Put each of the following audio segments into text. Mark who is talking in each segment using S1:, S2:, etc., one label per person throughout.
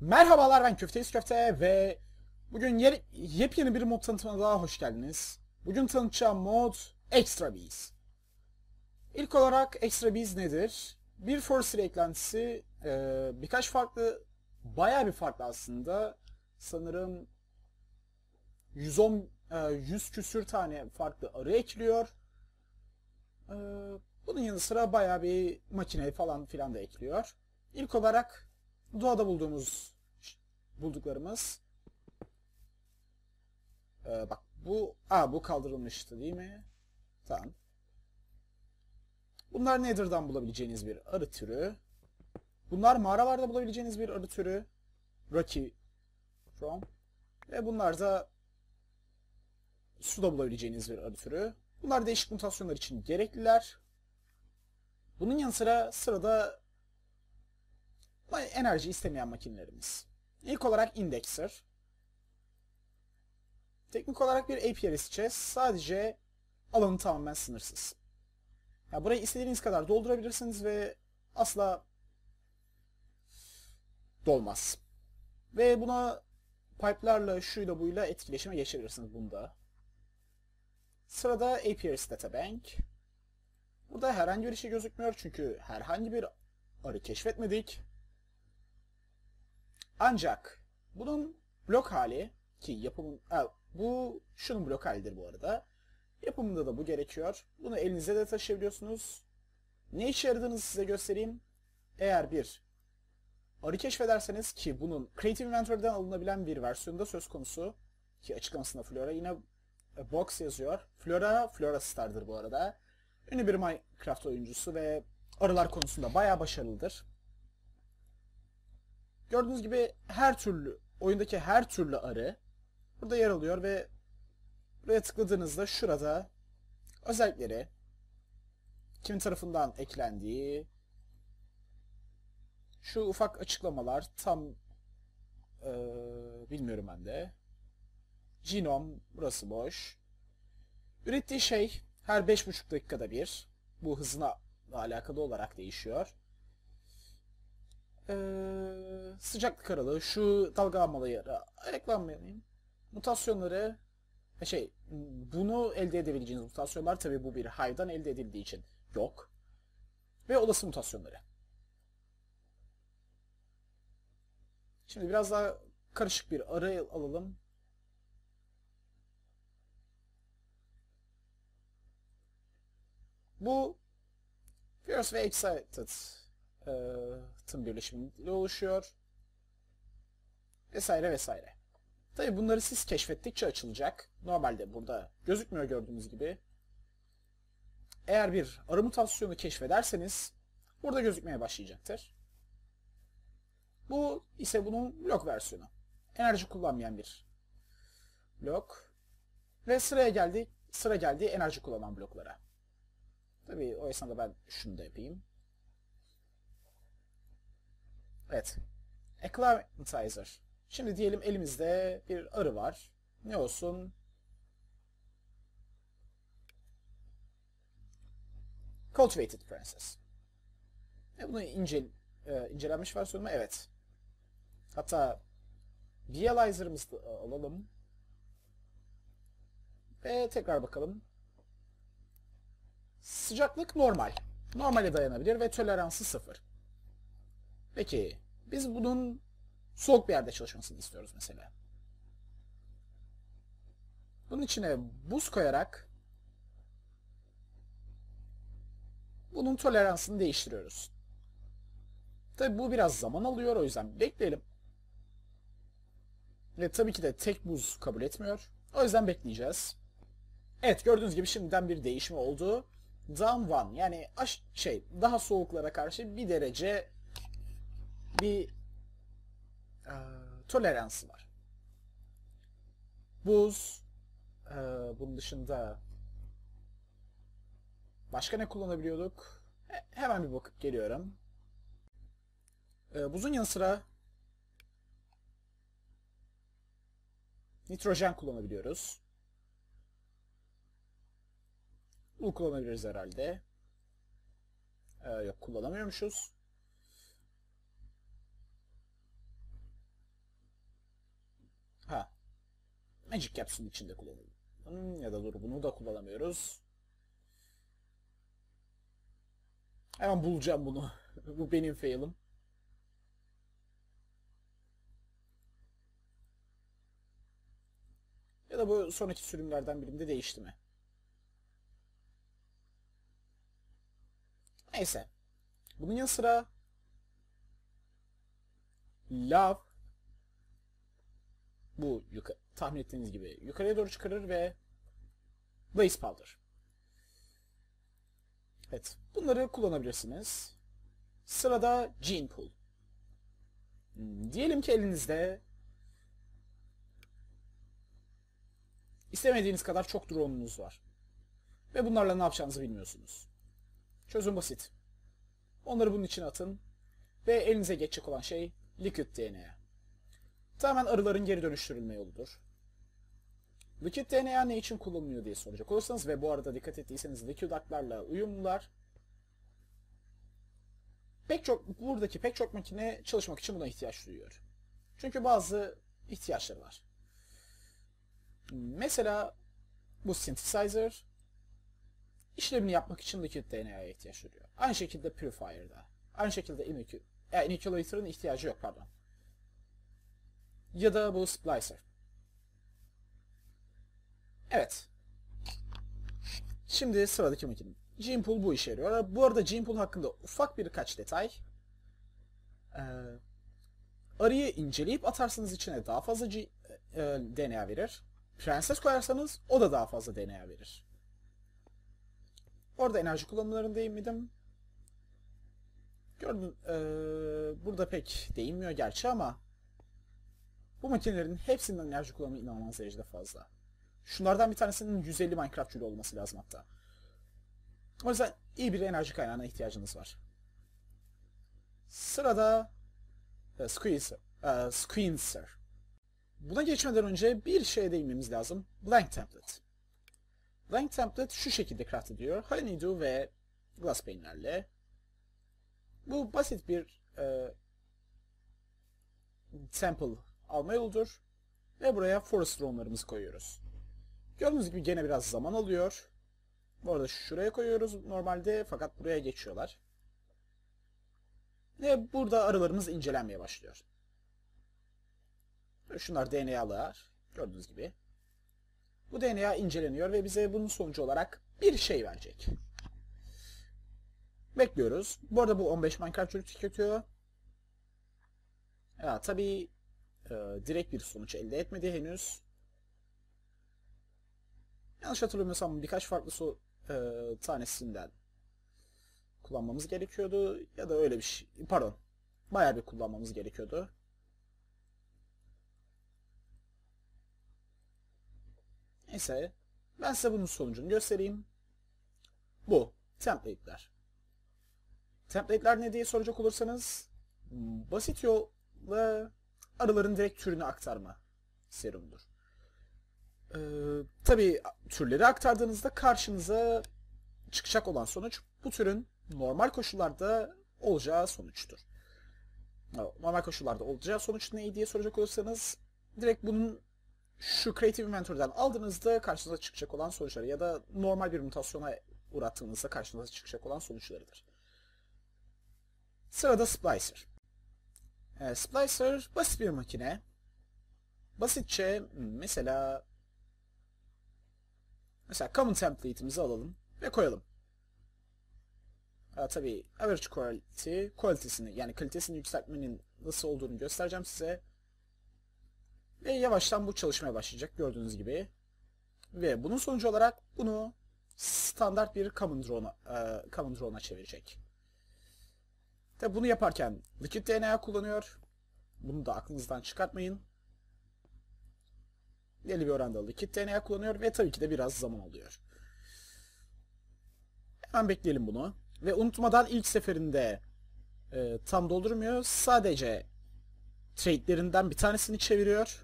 S1: Merhabalar ben Köfteyiz Köfte ve bugün yer, yepyeni bir mod tanıtımına daha hoş geldiniz. Bugün tanıtacağım mod Extra Bees. İlk olarak Extra Bees nedir? Bir Force eklentisi, e, birkaç farklı, baya bir farklı aslında. Sanırım 110, e, 100 küsür tane farklı arı ekliyor. E, bunun yanı sıra baya bir makine falan filan da ekliyor. İlk olarak Doğada bulduğumuz bulduklarımız ee, bak bu a bu kaldırılmıştı değil mi? Tamam. Bunlar Nether'dan bulabileceğiniz bir arı türü. Bunlar mağaralarda bulabileceğiniz bir arı türü. Rocky from. Ve bunlar da suda bulabileceğiniz bir arı türü. Bunlar değişik mutasyonlar için gerekliler. Bunun yanı sıra sırada enerji istemeyen makinelerimiz. İlk olarak indexer. Teknik olarak bir API seçeceğiz. Sadece alanı tamamen sınırsız. Yani burayı istediğiniz kadar doldurabilirsiniz ve asla dolmaz. Ve buna pipe'larla şuyla buyla etkileşime geçebilirsiniz bunda. Sırada APRS Databank. Burada herhangi bir şey gözükmüyor çünkü herhangi bir arı keşfetmedik. Ancak bunun blok hali ki yapımın e, bu şunun blok halidir bu arada. Yapımında da bu gerekiyor. Bunu elinize de taşıyabiliyorsunuz. Ne işe yaradığını size göstereyim. Eğer bir arı keşfederseniz ki bunun Creative Inventory'den alınabilen bir versiyonda söz konusu ki açıklamasında Flora yine e, Box yazıyor. Flora, Flora Star'dır bu arada. Ünlü bir Minecraft oyuncusu ve arılar konusunda bayağı başarılıdır. Gördüğünüz gibi her türlü, oyundaki her türlü arı burada yer alıyor ve buraya tıkladığınızda şurada özellikleri, kim tarafından eklendiği, şu ufak açıklamalar tam ee, bilmiyorum ben de. Genom burası boş. Ürettiği şey her 5,5 dakikada bir. Bu hızına alakalı olarak değişiyor. Ee, sıcaklık aralığı, şu dalgalanmaları, eklenmeyelim. Mutasyonları, e, şey, bunu elde edebileceğiniz mutasyonlar tabi bu bir hayvan elde edildiği için yok. Ve olası mutasyonları. Şimdi biraz daha karışık bir arı alalım. Bu Fierce ve Excited sıvı birleşimiyle oluşuyor. Vesaire vesaire. Tabi bunları siz keşfettikçe açılacak. Normalde burada gözükmüyor gördüğünüz gibi. Eğer bir arı mutasyonu keşfederseniz burada gözükmeye başlayacaktır. Bu ise bunun blok versiyonu. Enerji kullanmayan bir blok. Ve sıraya geldi, sıra geldi enerji kullanan bloklara. Tabii o esnada ben şunu da yapayım. Evet. E, Acclimatizer. Şimdi diyelim elimizde bir arı var. Ne olsun? Cultivated Princess. E bunu ince, e, incelenmiş versiyonu Evet. Hatta Realizer'ımızı alalım. Ve tekrar bakalım. Sıcaklık normal. Normale dayanabilir ve toleransı sıfır. Peki biz bunun soğuk bir yerde çalışmasını istiyoruz mesela. Bunun içine buz koyarak bunun toleransını değiştiriyoruz. Tabi bu biraz zaman alıyor o yüzden bekleyelim. Ve tabii ki de tek buz kabul etmiyor. O yüzden bekleyeceğiz. Evet gördüğünüz gibi şimdiden bir değişme oldu. Down one yani şey daha soğuklara karşı bir derece bir e, toleransı var. Buz, e, bunun dışında başka ne kullanabiliyorduk? He, hemen bir bakıp geliyorum. E, buzun yanı sıra nitrojen kullanabiliyoruz. Bu kullanabiliriz herhalde. Ee, yok kullanamıyormuşuz. Magic Capsule içinde kullanalım. Hmm, ya da dur bunu da kullanamıyoruz. Hemen bulacağım bunu. Bu benim failim. Ya da bu sonraki sürümlerden birinde değişti mi? Neyse. Bunun yanı sıra Love bu yukarı tahmin ettiğiniz gibi yukarıya doğru çıkarır ve Blaze Powder. Evet. Bunları kullanabilirsiniz. Sırada Gene Pool. Hmm, diyelim ki elinizde istemediğiniz kadar çok drone'unuz var. Ve bunlarla ne yapacağınızı bilmiyorsunuz. Çözüm basit. Onları bunun için atın ve elinize geçecek olan şey Liquid DNA. Tamamen arıların geri dönüştürülme yoludur. Liquid DNA ne için kullanılıyor diye soracak olursanız ve bu arada dikkat ettiyseniz liquid aklarla uyumlular pek çok buradaki pek çok makine çalışmak için buna ihtiyaç duyuyor. Çünkü bazı ihtiyaçları var. Mesela bu synthesizer işlemini yapmak için liquid DNA'ya ihtiyaç duyuyor. Aynı şekilde purifier'da. Aynı şekilde inoculator'ın ihtiyacı yok pardon. Ya da bu splicer. Evet. Şimdi sıradaki makine. Gimpool bu işe yarıyor. Bu arada Gimpool hakkında ufak birkaç detay. Ee, arıyı inceleyip atarsanız içine daha fazla e, DNA verir. Prenses koyarsanız o da daha fazla DNA verir. Orada enerji kullanımlarına değinmedim. Gördün, e, burada pek değinmiyor gerçi ama bu makinelerin hepsinin enerji kullanımı inanılmaz derecede fazla. Şunlardan bir tanesinin 150 Minecraft Joule olması lazım hatta. O yüzden iyi bir enerji kaynağına ihtiyacınız var. Sırada e, Squeezer. E, Squeezer. Buna geçmeden önce bir şeye değinmemiz lazım. Blank Template. Blank Template şu şekilde craft ediyor. Honeydew ve Glassbane'lerle. Bu basit bir e, temple alma yoludur. Ve buraya forest drone'larımızı koyuyoruz. Gördüğünüz gibi gene biraz zaman alıyor. Bu arada şuraya koyuyoruz normalde fakat buraya geçiyorlar. Ve burada arılarımız incelenmeye başlıyor. Şunlar DNA'lar. Gördüğünüz gibi. Bu DNA inceleniyor ve bize bunun sonucu olarak bir şey verecek. Bekliyoruz. Bu arada bu 15 Minecraft çocuk tüketiyor. Ya tabii e, direkt bir sonuç elde etmedi henüz yanlış hatırlamıyorsam birkaç farklı su e, tanesinden kullanmamız gerekiyordu. Ya da öyle bir şey. Pardon. Bayağı bir kullanmamız gerekiyordu. Neyse. Ben size bunun sonucunu göstereyim. Bu. Template'ler. Template'ler ne diye soracak olursanız basit yolla arıların direkt türünü aktarma serumudur. Ee, tabii türleri aktardığınızda karşınıza çıkacak olan sonuç bu türün normal koşullarda olacağı sonuçtur. Normal koşullarda olacağı sonuç ne diye soracak olursanız direkt bunun şu Creative Inventory'den aldığınızda karşınıza çıkacak olan sonuçları ya da normal bir mutasyona uğrattığınızda karşınıza çıkacak olan sonuçlarıdır. Sırada Splicer. E, Splicer basit bir makine. Basitçe mesela Mesela common template'imizi alalım ve koyalım. Ee, tabii average quality, kualitesini yani kalitesini yükseltmenin nasıl olduğunu göstereceğim size. Ve yavaştan bu çalışmaya başlayacak gördüğünüz gibi. Ve bunun sonucu olarak bunu standart bir common drone'a e, common drone'a çevirecek. Tabii bunu yaparken liquid DNA kullanıyor. Bunu da aklınızdan çıkartmayın belli bir oranda alıyor. Kit DNA kullanıyor ve tabii ki de biraz zaman alıyor. Hemen bekleyelim bunu. Ve unutmadan ilk seferinde e, tam doldurmuyor. Sadece trade'lerinden bir tanesini çeviriyor.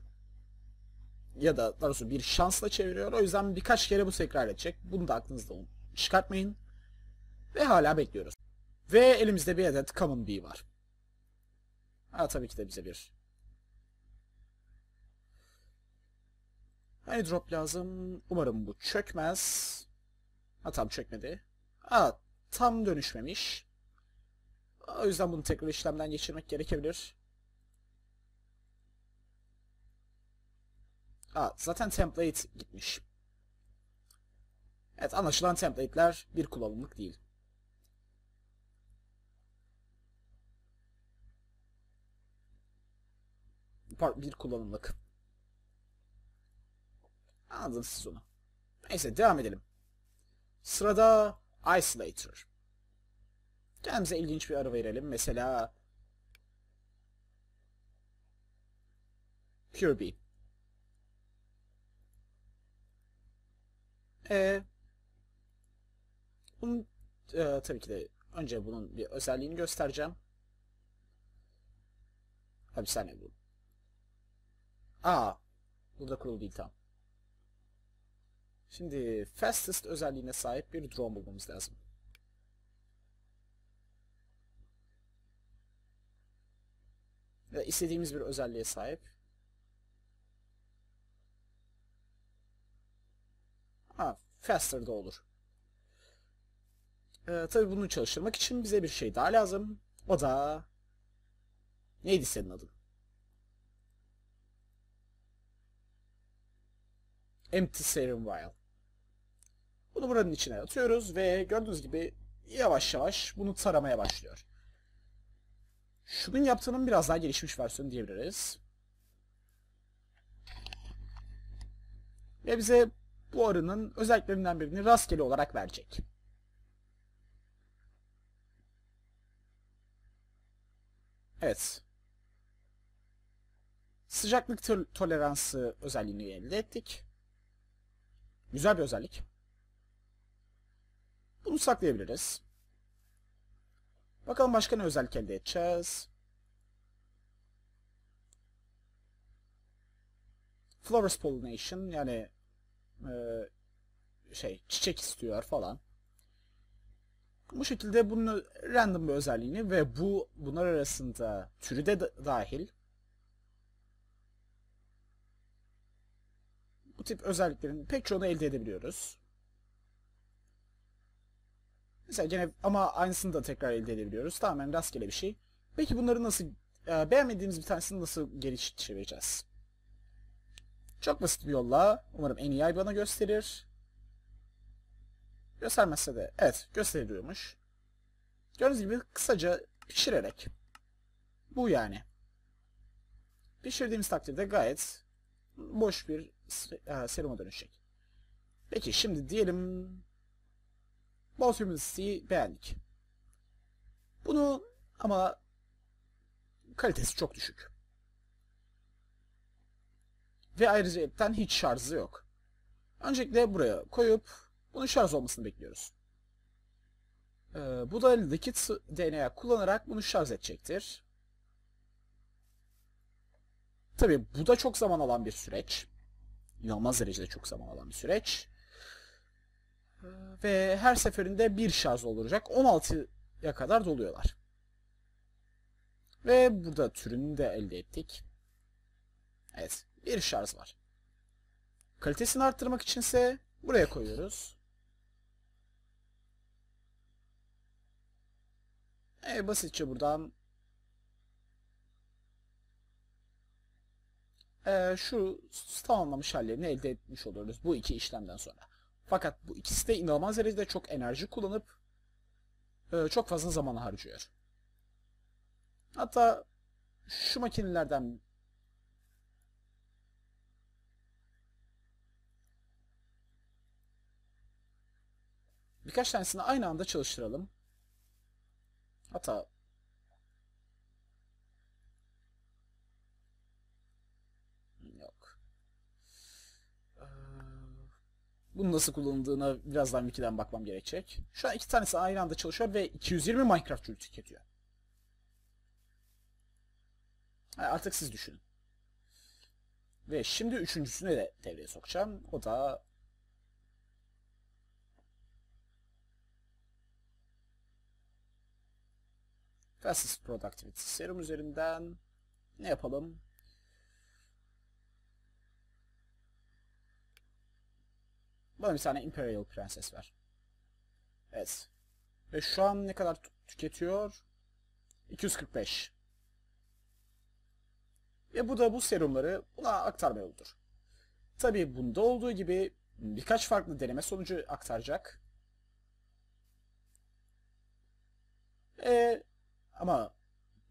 S1: Ya da doğrusu bir şansla çeviriyor. O yüzden birkaç kere bu tekrar edecek. Bunu da aklınızda çıkartmayın. Ve hala bekliyoruz. Ve elimizde bir adet Common Bee var. Ha tabii ki de bize bir Hani drop lazım. Umarım bu çökmez. Ha tam çökmedi. Ha tam dönüşmemiş. O yüzden bunu tekrar işlemden geçirmek gerekebilir. Ha zaten template gitmiş. Evet anlaşılan template'ler bir kullanımlık değil. bir kullanımlık. Anladınız siz onu. Neyse devam edelim. Sırada Isolator. Kendimize ilginç bir araba verelim. Mesela Kirby. Ee, bunun e, tabii ki de önce bunun bir özelliğini göstereceğim. sen ne bu. Aa, burada kurul değil tam. Şimdi fastest özelliğine sahip bir drone bulmamız lazım. Ve istediğimiz bir özelliğe sahip. Ha, faster da olur. Ee, tabii bunu çalıştırmak için bize bir şey daha lazım. O da... Neydi senin adın? Empty Serum Vial. Bunu buranın içine atıyoruz ve gördüğünüz gibi yavaş yavaş bunu taramaya başlıyor. Şunun yaptığının biraz daha gelişmiş versiyonu diyebiliriz. Ve bize bu arının özelliklerinden birini rastgele olarak verecek. Evet. Sıcaklık to toleransı özelliğini elde ettik. Güzel bir özellik. Bunu saklayabiliriz. Bakalım başka ne özellik elde edeceğiz. Flowers pollination yani e, şey çiçek istiyor falan. Bu şekilde bunun random bir özelliğini ve bu bunlar arasında türü de dahil bu tip özelliklerin pek çoğunu elde edebiliyoruz. Mesela gene ama aynısını da tekrar elde edebiliyoruz. Tamamen rastgele bir şey. Peki bunları nasıl e, beğenmediğimiz bir tanesini nasıl geri çevireceğiz? Çok basit bir yolla. Umarım en iyi ay bana gösterir. Göstermezse de evet gösteriyormuş. Gördüğünüz gibi kısaca pişirerek. Bu yani. Pişirdiğimiz takdirde gayet boş bir e, seruma dönüşecek. Peki şimdi diyelim Boss Humanist'i beğendik. Bunu ama kalitesi çok düşük. Ve ayrıca epten hiç şarjı yok. Öncelikle buraya koyup bunun şarj olmasını bekliyoruz. Ee, bu da Liquid DNA kullanarak bunu şarj edecektir. Tabi bu da çok zaman alan bir süreç. İnanılmaz derecede çok zaman alan bir süreç. Ve her seferinde bir şarj olacak. 16'ya kadar doluyorlar. Ve burada türünü de elde ettik. Evet. Bir şarj var. Kalitesini arttırmak içinse buraya koyuyoruz. E, basitçe buradan e, şu tamamlamış hallerini elde etmiş oluruz bu iki işlemden sonra. Fakat bu ikisi de inanılmaz derecede çok enerji kullanıp e, çok fazla zaman harcıyor. Hatta şu makinelerden birkaç tanesini aynı anda çalıştıralım. Hatta Bunu nasıl kullanıldığına birazdan wiki'den bakmam gerekecek. Şu an iki tanesi aynı anda çalışıyor ve 220 Minecraft jül tüketiyor. Yani artık siz düşünün. Ve şimdi üçüncüsünü de devreye sokacağım. O da Fastest Productivity Serum üzerinden ne yapalım? Bana bir tane Imperial Prenses ver. Evet. Ve şu an ne kadar tüketiyor? 245. Ve bu da bu serumları buna aktarma yoludur. Tabii bunda olduğu gibi birkaç farklı deneme sonucu aktaracak. Ee, ama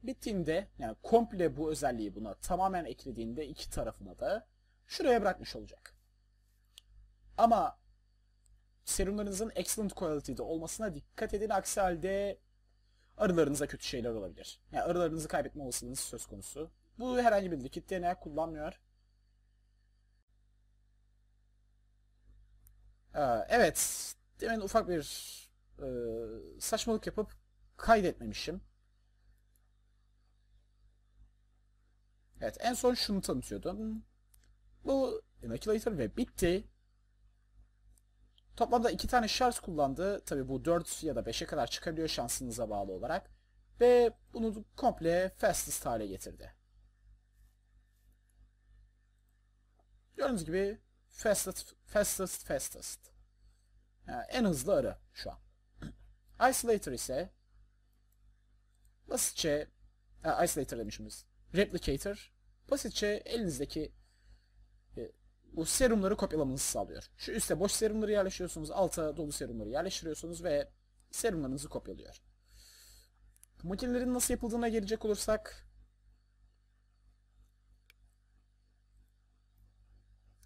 S1: bittiğinde yani komple bu özelliği buna tamamen eklediğinde iki tarafına da şuraya bırakmış olacak. Ama serumlarınızın excellent quality'de olmasına dikkat edin. Aksi halde arılarınıza kötü şeyler olabilir. Yani arılarınızı kaybetme olasılığınız söz konusu. Bu herhangi bir likit DNA kullanmıyor. Ee, evet. Demin ufak bir e, saçmalık yapıp kaydetmemişim. Evet en son şunu tanıtıyordum. Bu Inoculator ve bitti. Toplamda iki tane şarj kullandı. Tabi bu 4 ya da 5'e kadar çıkabiliyor şansınıza bağlı olarak. Ve bunu komple fastest hale getirdi. Gördüğünüz gibi fastest, fastest, fastest. Yani en hızlı arı şu an. Isolator ise basitçe, e, Isolator demişimiz. Replicator basitçe elinizdeki bu serumları kopyalamanızı sağlıyor. Şu üste boş serumları yerleştiriyorsunuz, alta dolu serumları yerleştiriyorsunuz ve serumlarınızı kopyalıyor. Makinelerin nasıl yapıldığına gelecek olursak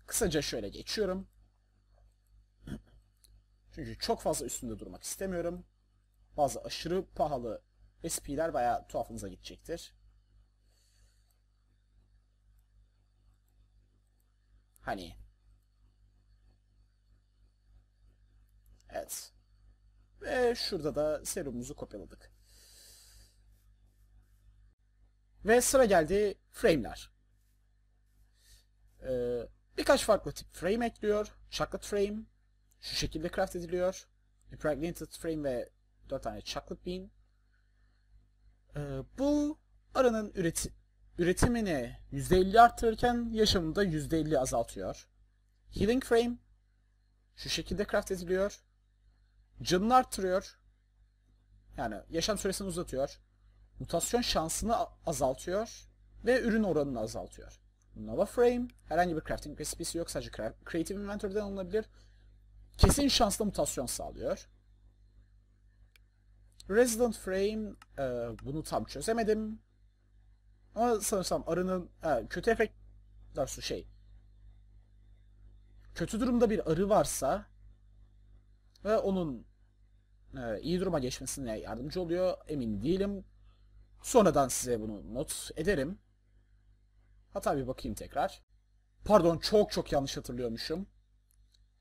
S1: kısaca şöyle geçiyorum. Çünkü çok fazla üstünde durmak istemiyorum. Bazı aşırı pahalı SP'ler bayağı tuhafınıza gidecektir. Hani. Evet. Ve şurada da serumumuzu kopyaladık. Ve sıra geldi frame'ler. Ee, birkaç farklı tip frame ekliyor. Chocolate frame şu şekilde craft ediliyor. Impregnated frame ve 4 tane chocolate bean. Ee, bu aranın üreti üretimini %50 arttırırken yaşamını da %50 azaltıyor. Healing Frame şu şekilde craft ediliyor. Canını arttırıyor. Yani yaşam süresini uzatıyor. Mutasyon şansını azaltıyor. Ve ürün oranını azaltıyor. Nova Frame herhangi bir crafting resipisi yok. Sadece Creative Inventory'den alınabilir. Kesin şanslı mutasyon sağlıyor. Resident Frame e, bunu tam çözemedim. Ama sanırsam arının he, kötü efektler şu şey. Kötü durumda bir arı varsa ve onun e, iyi duruma geçmesine yardımcı oluyor. Emin değilim. Sonradan size bunu not ederim. Hatta bir bakayım tekrar. Pardon çok çok yanlış hatırlıyormuşum.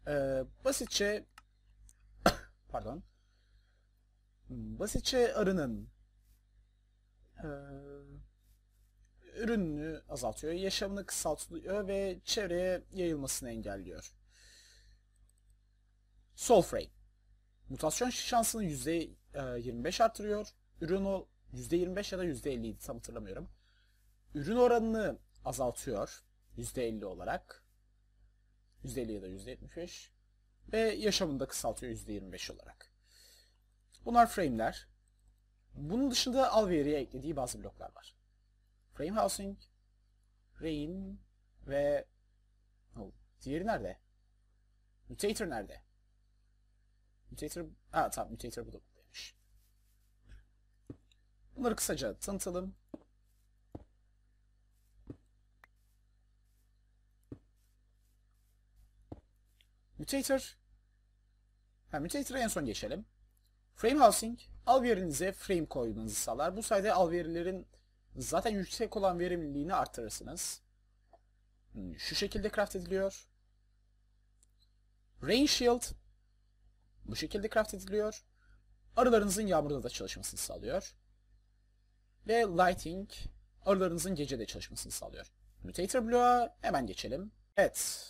S1: Ee, basitçe pardon. Hmm, basitçe arının e, ürününü azaltıyor, yaşamını kısaltıyor ve çevreye yayılmasını engelliyor. Solfray. Mutasyon şansını %25 e, artırıyor. Ürün o %25 ya da %50 idi tam hatırlamıyorum. Ürün oranını azaltıyor %50 olarak. %50 ya da %75. Ve yaşamını da kısaltıyor %25 olarak. Bunlar frame'ler. Bunun dışında al veriye eklediği bazı bloklar var. Frame Housing, Rain ve oh, diğeri nerede? Mutator nerede? Mutator, ah tamam Mutator bu da buradaymış. Bunları kısaca tanıtalım. Mutator. Ha, Mutator'a en son geçelim. Frame Housing, al verinize frame koymanızı sağlar. Bu sayede al verilerin Zaten yüksek olan verimliliğini artırırsınız. Hmm, şu şekilde craft ediliyor. Rain Shield bu şekilde craft ediliyor. Arılarınızın yağmurda da çalışmasını sağlıyor. Ve Lighting arılarınızın gecede çalışmasını sağlıyor. Mutator Blue'a hemen geçelim. Evet.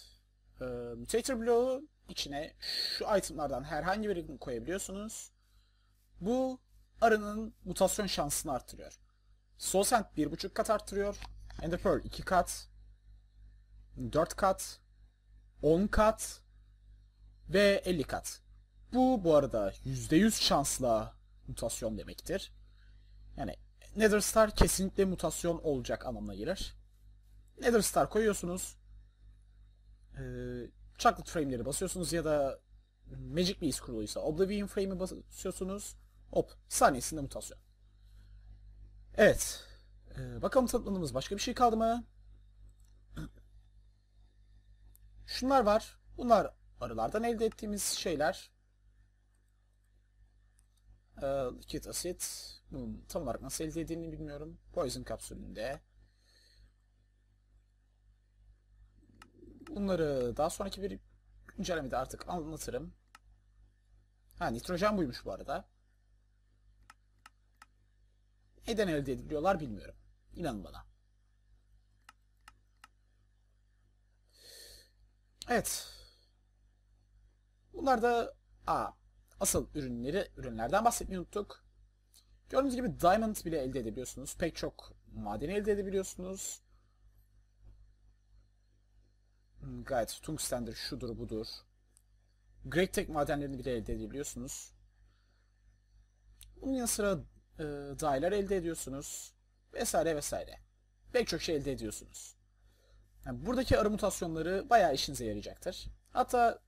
S1: E, Mutator Blue'u içine şu itemlardan herhangi birini koyabiliyorsunuz. Bu arının mutasyon şansını artırıyor. Soul Sand 1.5 kat arttırıyor. Ender Pearl 2 kat. 4 kat. 10 kat. Ve 50 kat. Bu bu arada %100 şansla mutasyon demektir. Yani Nether Star kesinlikle mutasyon olacak anlamına gelir. Nether Star koyuyorsunuz. Ee, Chocolate Frame'leri basıyorsunuz ya da Magic Beast kuruluysa Oblivion Frame'i basıyorsunuz. Hop saniyesinde mutasyon. Evet. Ee, bakalım tanıtmadığımız başka bir şey kaldı mı? Şunlar var. Bunlar arılardan elde ettiğimiz şeyler. Ee, likit asit. Bunun tam olarak nasıl elde edildiğini bilmiyorum. Poison kapsülünde. Bunları daha sonraki bir incelemede artık anlatırım. Ha nitrojen buymuş bu arada neden elde ediliyorlar bilmiyorum. İnan bana. Evet. Bunlar da aa, asıl ürünleri, ürünlerden bahsetmeyi unuttuk. Gördüğünüz gibi diamond bile elde edebiliyorsunuz. Pek çok madeni elde edebiliyorsunuz. Hmm, gayet tungstendir, şudur budur. Great Tech madenlerini bile elde edebiliyorsunuz. Bunun yanı sıra e, daylar elde ediyorsunuz vesaire vesaire. Pek çok şey elde ediyorsunuz. Yani buradaki arı mutasyonları bayağı işinize yarayacaktır. Hatta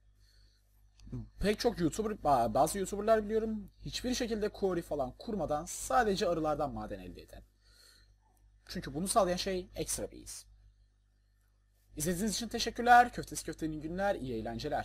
S1: pek çok YouTuber, bazı YouTuber'lar biliyorum hiçbir şekilde quarry falan kurmadan sadece arılardan maden elde eden. Çünkü bunu sağlayan şey ekstra base. İzlediğiniz için teşekkürler. Köftesi köftenin günler, iyi eğlenceler.